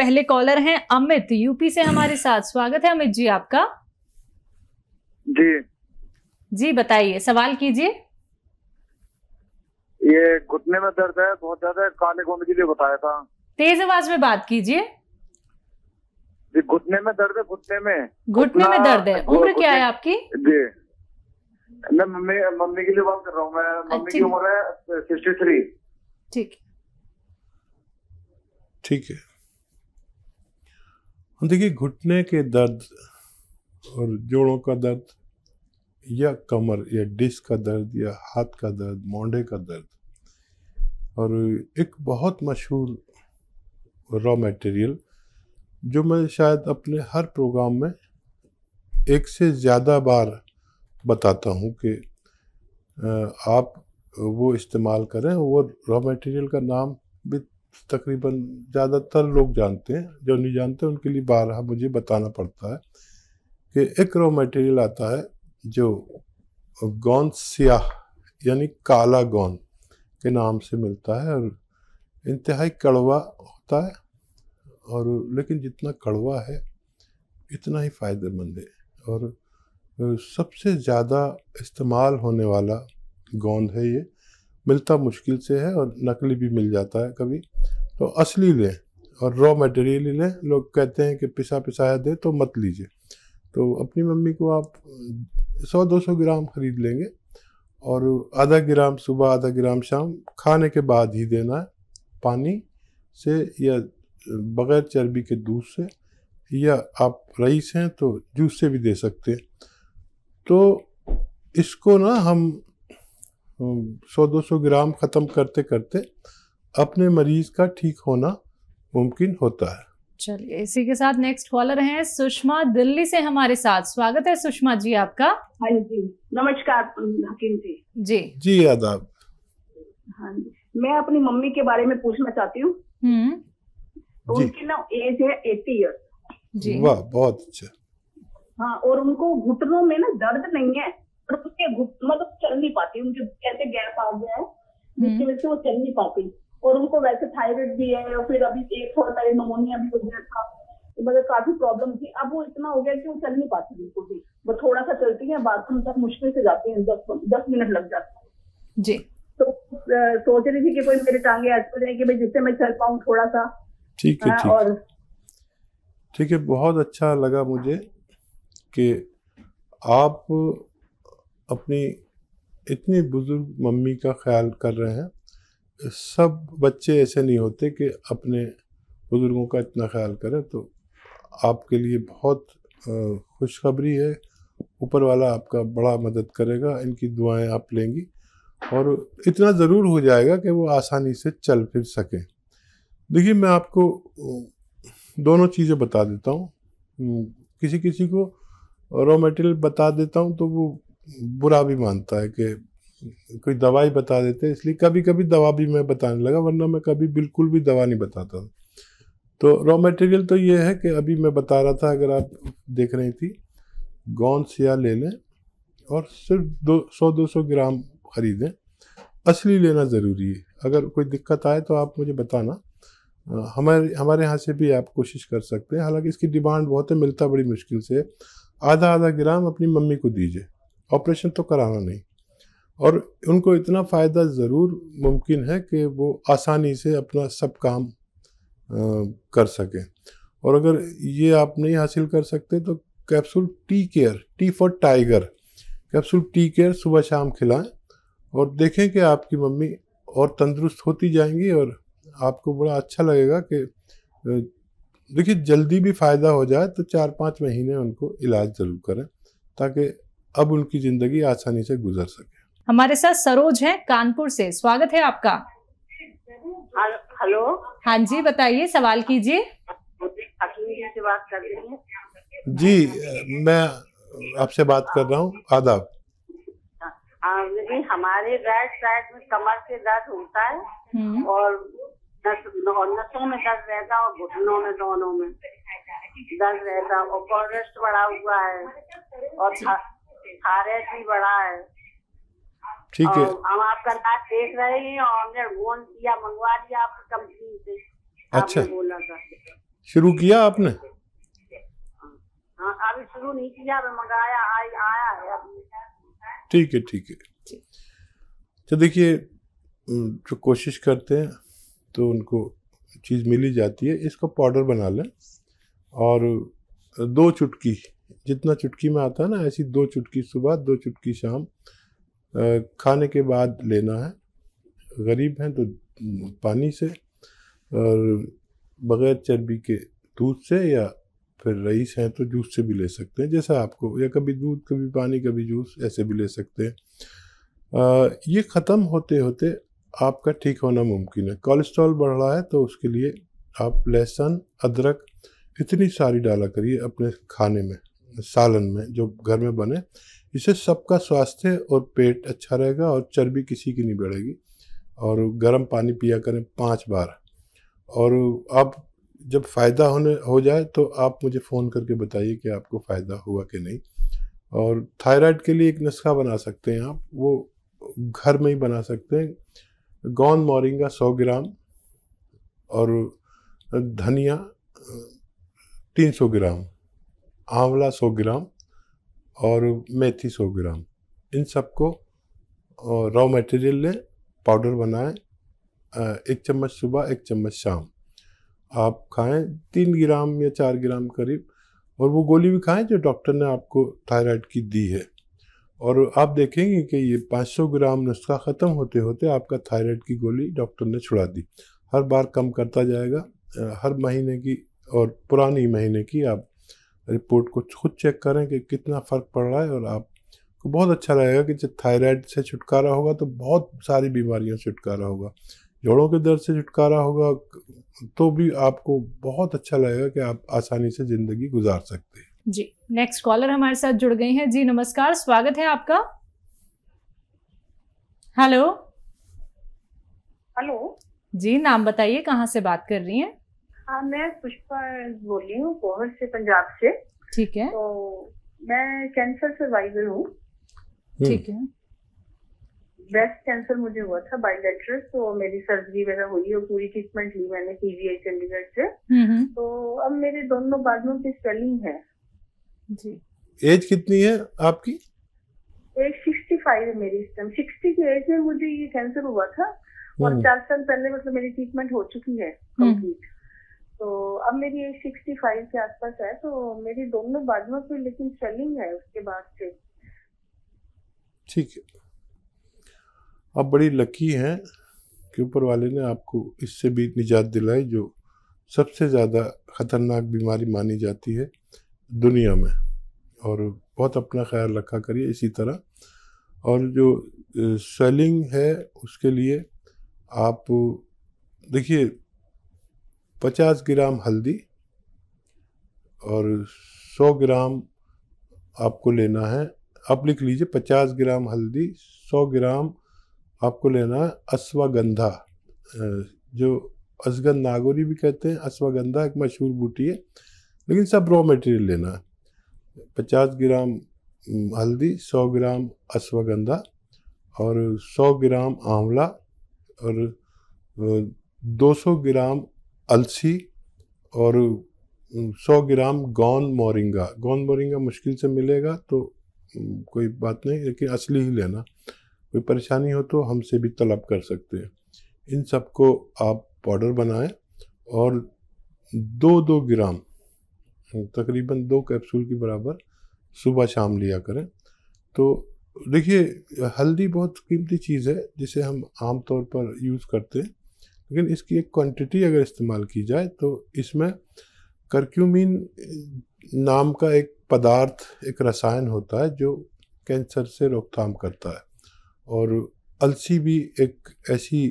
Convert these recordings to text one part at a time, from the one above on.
पहले कॉलर हैं अमित यूपी से हमारे साथ स्वागत है अमित जी आपका जी जी बताइए सवाल कीजिए ये घुटने में दर्द है बहुत ज्यादा काले होने के लिए बताया था तेज आवाज में बात कीजिए जी घुटने में दर्द है घुटने में घुटने में दर्द है उम्र क्या है आपकी जी मैं मम्मी मम्मी के लिए बात कर रहा हूँ मैं मम्मी की अच्छा। उम्र है सिक्सटी थ्री ठीक ठीक है देखिए घुटने के दर्द और जोड़ों का दर्द या कमर या डिस्क का दर्द या हाथ का दर्द मोंडे का दर्द और एक बहुत मशहूर रॉ मटेरियल जो मैं शायद अपने हर प्रोग्राम में एक से ज़्यादा बार बताता हूँ कि आप वो इस्तेमाल करें वो रॉ मटेरियल का नाम भी तकरीबन ज़्यादातर लोग जानते हैं जो नहीं जानते उनके लिए बारह मुझे बताना पड़ता है कि एक रॉ मटेरियल आता है जो गौंद सियाह यानी काला गोंद के नाम से मिलता है और इंतहाई कड़वा होता है और लेकिन जितना कड़वा है इतना ही फ़ायदेमंद है और सबसे ज़्यादा इस्तेमाल होने वाला गोंद है ये मिलता मुश्किल से है और नकली भी मिल जाता है कभी तो असली लें और रॉ मटेरियल ही लें लोग कहते हैं कि पिसा पिसाया दे तो मत लीजिए तो अपनी मम्मी को आप 100-200 ग्राम ख़रीद लेंगे और आधा ग्राम सुबह आधा ग्राम शाम खाने के बाद ही देना है पानी से या बग़ैर चर्बी के दूध से या आप रईस हैं तो जूस से भी दे सकते हैं तो इसको ना हम सौ दो सौ ग्राम ख़त्म करते करते अपने मरीज का ठीक होना मुमकिन होता है चलिए इसी के साथ नेक्स्ट कॉलर हैं सुषमा दिल्ली से हमारे साथ स्वागत है सुषमा जी आपका हाँ जी नमस्कार हकीम जी जी जी आदाब हाँ जी मैं अपनी मम्मी के बारे में पूछना चाहती हूँ हम्म। तो उनकी ना एज है एटी ईयर जी वाह बहुत अच्छा हाँ और उनको घुटनों में ना दर्द नहीं है मतलब उसके मतलब चल नहीं पाती उनके ऐसे गैप आ गए हैं हम्म। जिसकी वजह से वो चल नहीं पाती और उनको वैसे थायराइड भी है और फिर अभी एक थोड़ा पहले नमोनिया भी हो गया था तो मतलब काफी प्रॉब्लम थी अब वो इतना हो गया कि वो चल नहीं पाती बिल्कुल भी वो थोड़ा सा चलती है बाथरूम तक मुश्किल से जाती है दस दस मिनट लग जाता है जी तो सोच रही थी कि कोई मेरे टांगे अटक जाए कि भाई जिससे मैं चल पाऊँ थोड़ा सा ठीक है हाँ, और ठीक है बहुत अच्छा लगा मुझे कि आप अपनी इतनी बुज़ुर्ग मम्मी का ख्याल कर रहे हैं सब बच्चे ऐसे नहीं होते कि अपने बुज़ुर्गों का इतना ख्याल करें तो आपके लिए बहुत खुशखबरी है ऊपर वाला आपका बड़ा मदद करेगा इनकी दुआएं आप लेंगी और इतना ज़रूर हो जाएगा कि वो आसानी से चल फिर सकें देखिए मैं आपको दोनों चीज़ें बता देता हूँ किसी किसी को रॉ मटेरियल बता देता हूँ तो वो बुरा भी मानता है कि कोई दवा ही बता देते इसलिए कभी कभी दवा भी मैं बताने लगा वरना मैं कभी बिल्कुल भी दवा नहीं बताता तो रॉ मटेरियल तो ये है कि अभी मैं बता रहा था अगर आप देख रही थी गौन सिया ले लें और सिर्फ दो सौ दो सौ ग्राम ख़रीदें असली लेना ज़रूरी है अगर कोई दिक्कत आए तो आप मुझे बताना हमारे हमारे यहाँ से भी आप कोशिश कर सकते हैं हालांकि इसकी डिमांड बहुत है मिलता बड़ी मुश्किल से आधा आधा ग्राम अपनी मम्मी को दीजिए ऑपरेशन तो कराना नहीं और उनको इतना फ़ायदा ज़रूर मुमकिन है कि वो आसानी से अपना सब काम आ, कर सकें और अगर ये आप नहीं हासिल कर सकते तो capsule T care T for tiger capsule T care सुबह शाम खिलाएं और देखें कि आपकी मम्मी और तंदुरुस्त होती जाएंगी और आपको बड़ा अच्छा लगेगा कि देखिए जल्दी भी फ़ायदा हो जाए तो चार पाँच महीने उनको इलाज ज़रूर करें ताकि अब उनकी जिंदगी आसानी से गुजर सके हमारे साथ सरोज हैं कानपुर से स्वागत है आपका हेलो हाँ जी बताइए सवाल कीजिए से बात कर रही हूँ जी मैं आपसे बात कर रहा हूँ आदाब हाँ, हमारे राइट साइड में कमर से दर्द होता है हम्म। और नसों में दर्द रहता है और घुटनों में दोनों में दर्द रहता है और कोलेस्ट बढ़ा हुआ है और दिखा बड़ा है ठीक है हम आपका नाच देख रहे हैं और हमने फोन किया मंगवा दिया आपकी कंपनी से अच्छा शुरू किया आपने हाँ अभी शुरू नहीं किया मैं मंगाया आई आया है अभी ठीक है ठीक है तो देखिए जो कोशिश करते हैं तो उनको चीज़ मिली जाती है इसको पाउडर बना लें और दो चुटकी जितना चुटकी में आता है ना ऐसी दो चुटकी सुबह दो चुटकी शाम खाने के बाद लेना है गरीब हैं तो पानी से और बग़ैर चर्बी के दूध से या फिर रईस हैं तो जूस से भी ले सकते हैं जैसा आपको या कभी दूध कभी पानी कभी जूस ऐसे भी ले सकते हैं ये ख़त्म होते होते आपका ठीक होना मुमकिन है कोलेस्ट्रॉल बढ़ रहा है तो उसके लिए आप लहसुन अदरक इतनी सारी डाला करिए अपने खाने में सालन में जो घर में बने इससे सबका स्वास्थ्य और पेट अच्छा रहेगा और चर्बी किसी की नहीं बढ़ेगी और गर्म पानी पिया करें पाँच बार और आप जब फ़ायदा होने हो जाए तो आप मुझे फ़ोन करके बताइए कि आपको फ़ायदा हुआ कि नहीं और थायराइड के लिए एक नुस्खा बना सकते हैं आप वो घर में ही बना सकते हैं गौन मोरिंगा सौ ग्राम और धनिया तीन सौ ग्राम आंवला 100 ग्राम और मेथी 100 ग्राम इन सबको रॉ मटेरियल लें पाउडर बनाएं एक चम्मच सुबह एक चम्मच शाम आप खाएं तीन ग्राम या चार ग्राम करीब और वो गोली भी खाएं जो डॉक्टर ने आपको थायराइड की दी है और आप देखेंगे कि ये 500 ग्राम नुस्खा ख़त्म होते होते आपका थायराइड की गोली डॉक्टर ने छुड़ा दी हर बार कम करता जाएगा हर महीने की और पुरानी महीने की आप रिपोर्ट को खुद चेक करें कि कितना फ़र्क पड़ रहा है और आपको बहुत अच्छा रहेगा कि जब थायराइड से छुटकारा होगा तो बहुत सारी बीमारियों से छुटकारा होगा जोड़ों के दर्द से छुटकारा होगा तो भी आपको बहुत अच्छा लगेगा कि आप आसानी से ज़िंदगी गुजार सकते हैं जी नेक्स्ट कॉलर हमारे साथ जुड़ गए हैं जी नमस्कार स्वागत है आपका हेलो हेलो जी नाम बताइए कहाँ से बात कर रही हैं हाँ मैं पुष्पा बोल रही हूँ गोहर से पंजाब से ठीक है तो मैं कैंसर सर्वाइवर हूँ हम्म। ठीक है ब्रेस्ट कैंसर मुझे हुआ था बायोलेट्रल तो मेरी सर्जरी वगैरह हुई और पूरी ट्रीटमेंट ली मैंने पीजीआई चंडीगढ़ से हम्म, हम्म। तो अब मेरे दोनों बाजुओं की स्वेलिंग है जी एज कितनी है आपकी एज सिक्सटी फाइव है मेरी इस टाइम सिक्सटी की एज में मुझे ये कैंसर हुआ था और चार साल पहले मतलब मेरी ट्रीटमेंट हो चुकी है कम्प्लीट तो अब मेरी एज सिक्सटी फाइव के आसपास है तो मेरी दोनों बाजुओं पे लेकिन स्वेलिंग है उसके बाद से ठीक है आप बड़ी लकी हैं कि ऊपर वाले ने आपको इससे भी निजात दिलाई जो सबसे ज़्यादा ख़तरनाक बीमारी मानी जाती है दुनिया में और बहुत अपना ख्याल रखा करिए इसी तरह और जो स्वेलिंग है उसके लिए आप देखिए 50 ग्राम हल्दी और 100 ग्राम आपको लेना है आप लिख लीजिए 50 ग्राम हल्दी 100 ग्राम आपको लेना है अश्वगंधा जो असगंध नागोरी भी कहते हैं अश्वगंधा एक मशहूर बूटी है लेकिन सब रॉ मटेरियल लेना है 50 ग्राम हल्दी 100 ग्राम अश्वगंधा और 100 ग्राम आंवला और 200 ग्राम अलसी और 100 ग्राम गौन मोरिंगा गौन मोरिंगा मुश्किल से मिलेगा तो कोई बात नहीं लेकिन असली ही लेना कोई परेशानी हो तो हमसे भी तलब कर सकते हैं इन सबको आप पाउडर बनाएं और दो दो ग्राम तकरीबन दो कैप्सूल के बराबर सुबह शाम लिया करें तो देखिए हल्दी बहुत कीमती चीज़ है जिसे हम आम तौर पर यूज़ करते हैं लेकिन इसकी एक क्वांटिटी अगर इस्तेमाल की जाए तो इसमें करक्यूमिन नाम का एक पदार्थ एक रसायन होता है जो कैंसर से रोकथाम करता है और अलसी भी एक ऐसी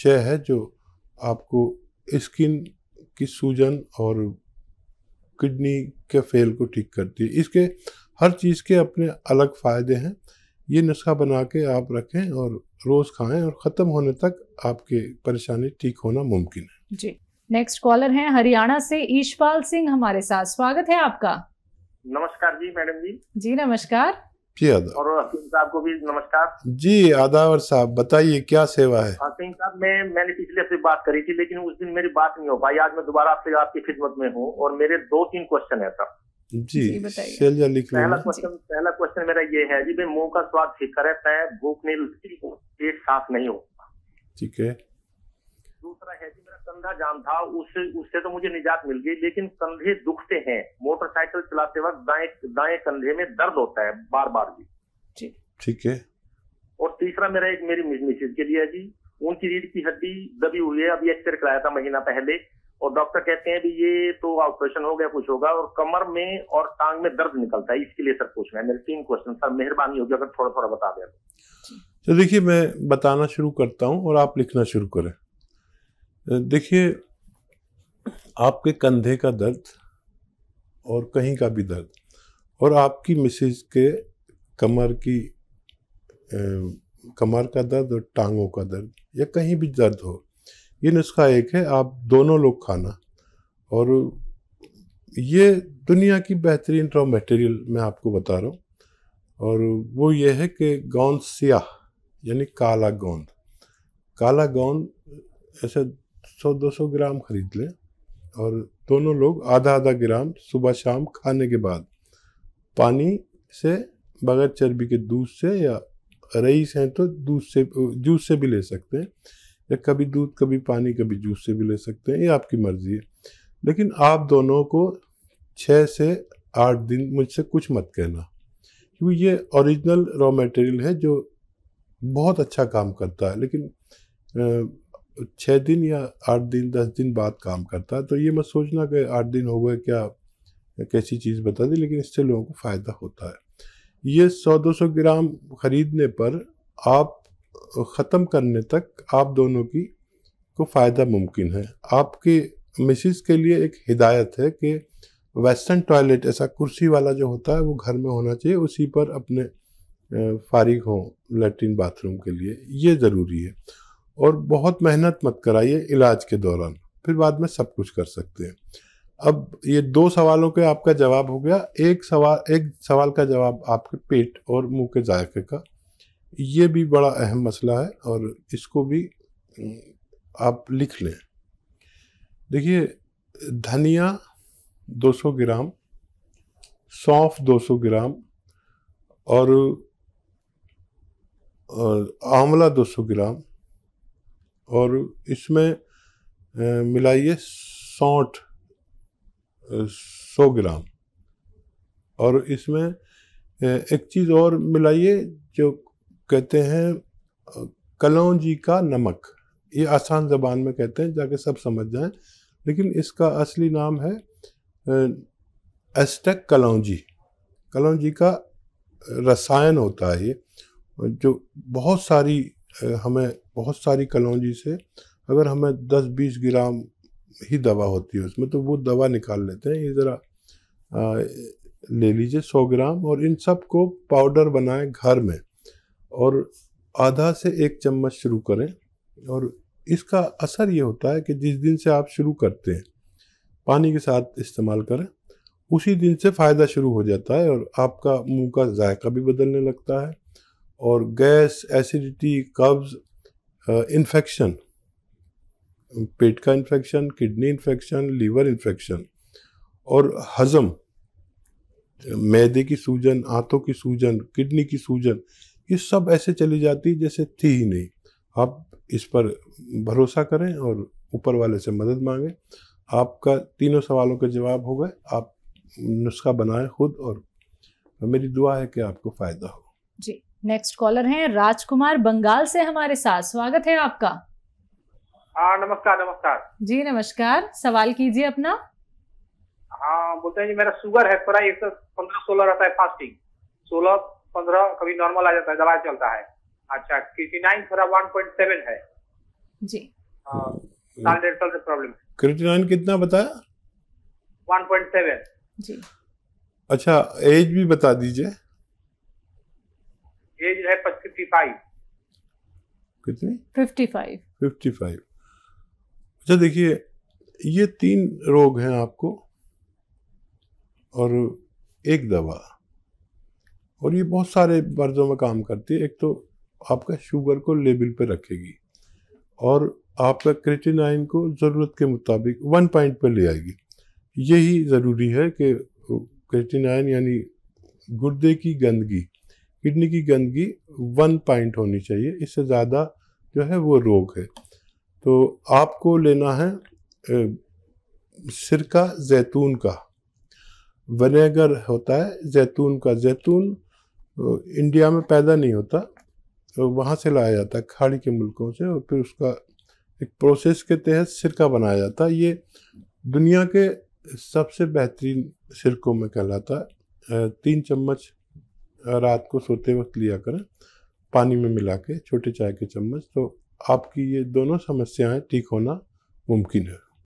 शय है जो आपको स्किन की सूजन और किडनी के फेल को ठीक करती है इसके हर चीज़ के अपने अलग फ़ायदे हैं ये नुस्खा बना के आप रखें और रोज़ खाएं और ख़त्म होने तक आपकी परेशानी ठीक होना मुमकिन है जी नेक्स्ट कॉलर हैं हरियाणा से ईशपाल सिंह हमारे साथ स्वागत है आपका नमस्कार जी मैडम जी जी नमस्कार जी आदा और साहब को भी नमस्कार जी आदावर साहब बताइए क्या सेवा है सिंह साहब मैं मैंने पिछले हफ्ते बात करी थी लेकिन उस दिन मेरी बात नहीं हो पाई आज मैं दोबारा आपसे आपकी खिदमत में हूँ और मेरे दो तीन क्वेश्चन है सर जी बताइए लिख पहला क्वेश्चन पहला क्वेश्चन मेरा ये है जी भाई मुंह का स्वाद शिकरत है भूख नहीं लगती पेट साफ नहीं होता ठीक है दूसरा है जी मेरा कंधा जाम था उससे उससे तो मुझे निजात मिल गई लेकिन कंधे दुखते हैं मोटरसाइकिल चलाते वक्त दाएं दाएं कंधे में दर्द होता है बार बार भी ठीक है और तीसरा मेरा एक मेरी मिसेज के लिए है जी उनकी रीढ़ की हड्डी दबी हुई है अभी एक्सरे कराया था महीना पहले और डॉक्टर कहते हैं भी ये तो ऑपरेशन हो गया कुछ होगा और कमर में और टांग में दर्द निकलता है इसके लिए सर पूछना है मेरे तीन क्वेश्चन सर मेहरबानी होगी अगर थोड़ा थोड़ा बता दें तो देखिए मैं बताना शुरू करता हूँ और आप लिखना शुरू करें देखिए आपके कंधे का दर्द और कहीं का भी दर्द और आपकी मिसेज के कमर की कमर का दर्द और टांगों का दर्द या कहीं भी दर्द हो ये नुस्खा एक है आप दोनों लोग खाना और ये दुनिया की बेहतरीन रॉ मटेरियल मैं आपको बता रहा हूँ और वो ये है कि गौंद सियाह यानी काला गौंद काला गौंद ऐसे 100-200 ग्राम खरीद लें और दोनों लोग आधा आधा ग्राम सुबह शाम खाने के बाद पानी से बगैर चर्बी के दूध से या रईस हैं तो दूध से जूस से भी ले सकते हैं या कभी दूध कभी पानी कभी जूस से भी ले सकते हैं ये आपकी मर्ज़ी है लेकिन आप दोनों को छः से आठ दिन मुझसे कुछ मत कहना क्योंकि ये ओरिजिनल रॉ मटेरियल है जो बहुत अच्छा काम करता है लेकिन छः दिन या आठ दिन दस दिन बाद काम करता है तो ये मत सोचना कि आठ दिन हो गए क्या कैसी चीज़ बता दी लेकिन इससे लोगों को फ़ायदा होता है ये सौ दो सौ ग्राम ख़रीदने पर आप ख़त्म करने तक आप दोनों की को फ़ायदा मुमकिन है आपके मिसिस के लिए एक हिदायत है कि वेस्टर्न टॉयलेट ऐसा कुर्सी वाला जो होता है वो घर में होना चाहिए उसी पर अपने फारिग हों लेट्रिन बाथरूम के लिए ये ज़रूरी है और बहुत मेहनत मत कराइए इलाज के दौरान फिर बाद में सब कुछ कर सकते हैं अब ये दो सवालों के आपका जवाब हो गया एक सवाल एक सवाल का जवाब आपके पेट और मुंह के जायके का ये भी बड़ा अहम मसला है और इसको भी आप लिख लें देखिए धनिया 200 ग्राम सौंफ 200 ग्राम और आंवला 200 ग्राम और इसमें मिलाइए सौठ सौ ग्राम और इसमें एक चीज़ और मिलाइए जो कहते हैं जी का नमक ये आसान जबान में कहते हैं जाके सब समझ जाएं लेकिन इसका असली नाम है एस्टेक कलौजी कलौजी का रसायन होता है ये जो बहुत सारी हमें बहुत सारी कलौजी से अगर हमें 10-20 ग्राम ही दवा होती है उसमें तो वो दवा निकाल लेते हैं ये ज़रा ले लीजिए 100 ग्राम और इन सब को पाउडर बनाएं घर में और आधा से एक चम्मच शुरू करें और इसका असर ये होता है कि जिस दिन से आप शुरू करते हैं पानी के साथ इस्तेमाल करें उसी दिन से फ़ायदा शुरू हो जाता है और आपका मुंह का जायका भी बदलने लगता है और गैस एसिडिटी कब्ज़ इन्फेक्शन पेट का infection kidney infection liver infection और हज़म मैदे की सूजन आंतों की सूजन किडनी की सूजन ये सब ऐसे चली जाती जैसे थी ही नहीं आप इस पर भरोसा करें और ऊपर वाले से मदद मांगें आपका तीनों सवालों के जवाब हो गए आप नुस्खा बनाएं खुद और मेरी दुआ है कि आपको फायदा हो जी नेक्स्ट कॉलर हैं राजकुमार बंगाल से हमारे साथ स्वागत है आपका हाँ नमस्कार नमस्कार जी नमस्कार सवाल कीजिए अपना हाँ बोलते हैं जी मेरा शुगर है थोड़ा एक सौ पंद्रह सोलह रहता है फास्टिंग सोलह पंद्रह कभी नॉर्मल आ जाता है दवा चलता है अच्छा क्रिटिनाइन थोड़ा वन पॉइंट सेवन है जी साल डेढ़ साल से प्रॉब्लम क्रिटिनाइन कितना बताया वन पॉइंट सेवन जी अच्छा एज भी बता दीजिए एज है फिफ्टी फाइव कितनी फिफ्टी फाइव फिफ्टी फाइव अच्छा देखिए ये तीन रोग हैं आपको और एक दवा और ये बहुत सारे मर्जों में काम करती है एक तो आपका शुगर को लेबल पर रखेगी और आपका क्रेटिनाइन को ज़रूरत के मुताबिक वन पॉइंट पर ले आएगी यही ज़रूरी है कि क्रेटिनाइन यानी गुर्दे की गंदगी किडनी की गंदगी वन पॉइंट होनी चाहिए इससे ज़्यादा जो है वो रोग है तो आपको लेना है सिरका जैतून का वनेगर होता है जैतून का जैतून इंडिया में पैदा नहीं होता तो वहाँ से लाया जाता है खाड़ी के मुल्कों से और फिर उसका एक प्रोसेस के तहत सिरका बनाया जाता है ये दुनिया के सबसे बेहतरीन सिरकों में कहलाता है तीन चम्मच रात को सोते वक्त लिया करें पानी में मिला के छोटे चाय के चम्मच तो आपकी ये दोनों समस्याएं ठीक होना मुमकिन है